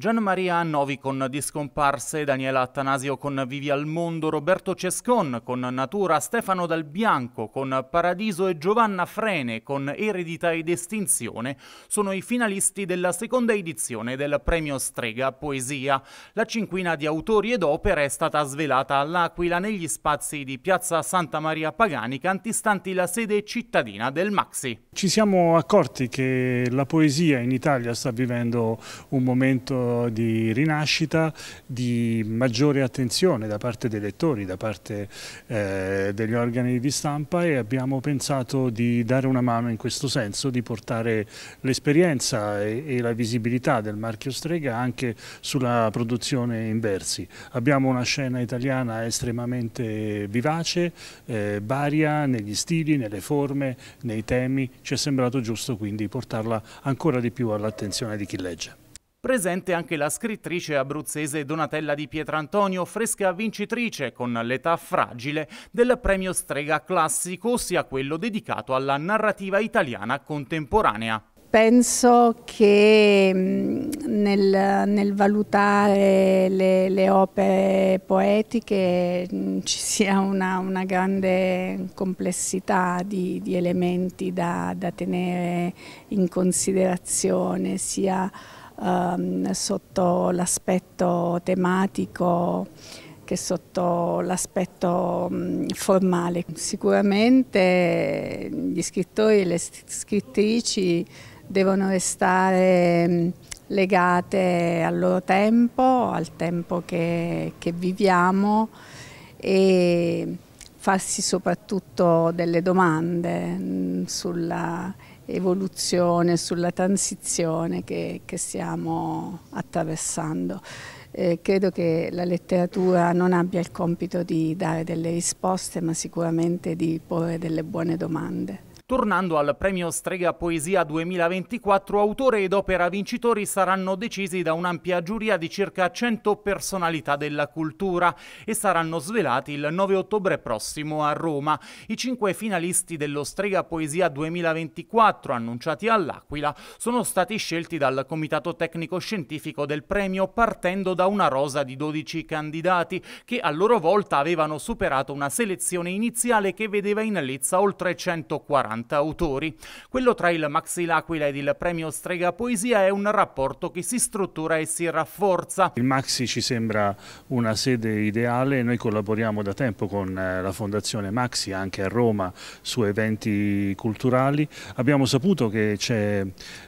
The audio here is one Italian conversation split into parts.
Gian Maria Annovi con Discomparse, Daniela Attanasio con Vivi al Mondo, Roberto Cescon con Natura, Stefano Dal Bianco con Paradiso e Giovanna Frene con Eredità ed Estinzione sono i finalisti della seconda edizione del Premio Strega Poesia. La cinquina di autori ed opere è stata svelata all'Aquila negli spazi di Piazza Santa Maria Paganica antistanti la sede cittadina del Maxi. Ci siamo accorti che la poesia in Italia sta vivendo un momento di rinascita, di maggiore attenzione da parte dei lettori, da parte eh, degli organi di stampa e abbiamo pensato di dare una mano in questo senso, di portare l'esperienza e, e, la visibilità del marchio Strega anche sulla produzione in versi. Abbiamo una scena italiana estremamente vivace, eh, varia negli stili, nelle forme, nei temi, ci è sembrato giusto quindi portarla ancora di più all'attenzione di chi legge. Presente anche la scrittrice abruzzese Donatella di Pietrantonio, fresca vincitrice con l'età fragile del premio Strega Classico, ossia quello dedicato alla narrativa italiana contemporanea. Penso che mm, nel, nel valutare le, le, opere poetiche mm, ci sia una, una grande complessità di, di elementi da, da, tenere in considerazione, sia ehm, sotto l'aspetto tematico che sotto l'aspetto formale. Sicuramente gli scrittori e le scrittrici devono restare legate al loro tempo, al tempo che, che viviamo e farsi soprattutto delle domande sulla evoluzione, sulla transizione che, che stiamo attraversando. Eh, credo che la letteratura non abbia il compito di dare delle risposte, ma sicuramente di porre delle buone domande. Tornando al premio Strega Poesia 2024, autore ed opera vincitori saranno decisi da un'ampia giuria di circa 100 personalità della cultura e saranno svelati il 9 ottobre prossimo a Roma. I cinque finalisti dello Strega Poesia 2024, annunciati all'Aquila, sono stati scelti dal Comitato Tecnico Scientifico del premio partendo da una rosa di 12 candidati che a loro volta avevano superato una selezione iniziale che vedeva in lezza oltre 140 60 autori. Quello tra il Maxi L'Aquila ed il premio Strega Poesia è un rapporto che si struttura e si rafforza. Il Maxi ci sembra una sede ideale, noi collaboriamo da tempo con eh, la Fondazione Maxi anche a Roma su eventi culturali. Abbiamo saputo che c'è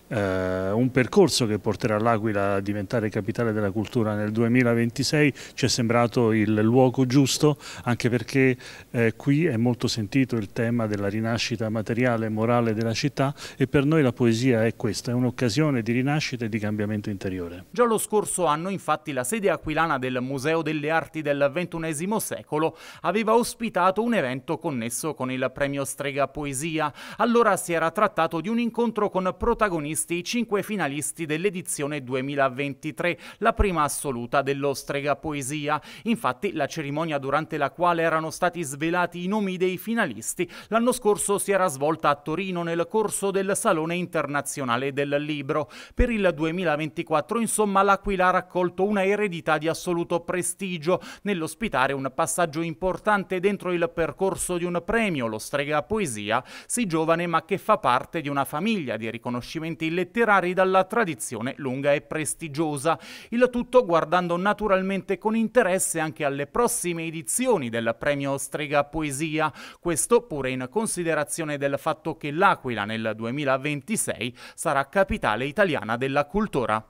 eh, un percorso che porterà l'Aquila a diventare capitale della cultura nel 2026, ci è sembrato il luogo giusto anche perché eh, qui è molto sentito il tema della rinascita materiale materiale morale della città e per noi la poesia è questa, è un'occasione di rinascita e di cambiamento interiore. Già lo scorso anno infatti la sede aquilana del Museo delle Arti del XXI secolo aveva ospitato un evento connesso con il premio Strega Poesia. Allora si era trattato di un incontro con protagonisti i cinque finalisti dell'edizione 2023, la prima assoluta dello Strega Poesia. Infatti la cerimonia durante la quale erano stati svelati i nomi dei finalisti l'anno scorso si era svolta svolta a Torino nel corso del Salone Internazionale del Libro. Per il 2024, insomma, l'Aquila ha raccolto una eredità di assoluto prestigio nell'ospitare un passaggio importante dentro il percorso di un premio, lo Strega Poesia, si giovane ma che fa parte di una famiglia di riconoscimenti letterari dalla tradizione lunga e prestigiosa. Il tutto guardando naturalmente con interesse anche alle prossime edizioni del premio Strega Poesia, questo pure in considerazione del del fatto che l'Aquila nel 2026 sarà capitale italiana della cultura.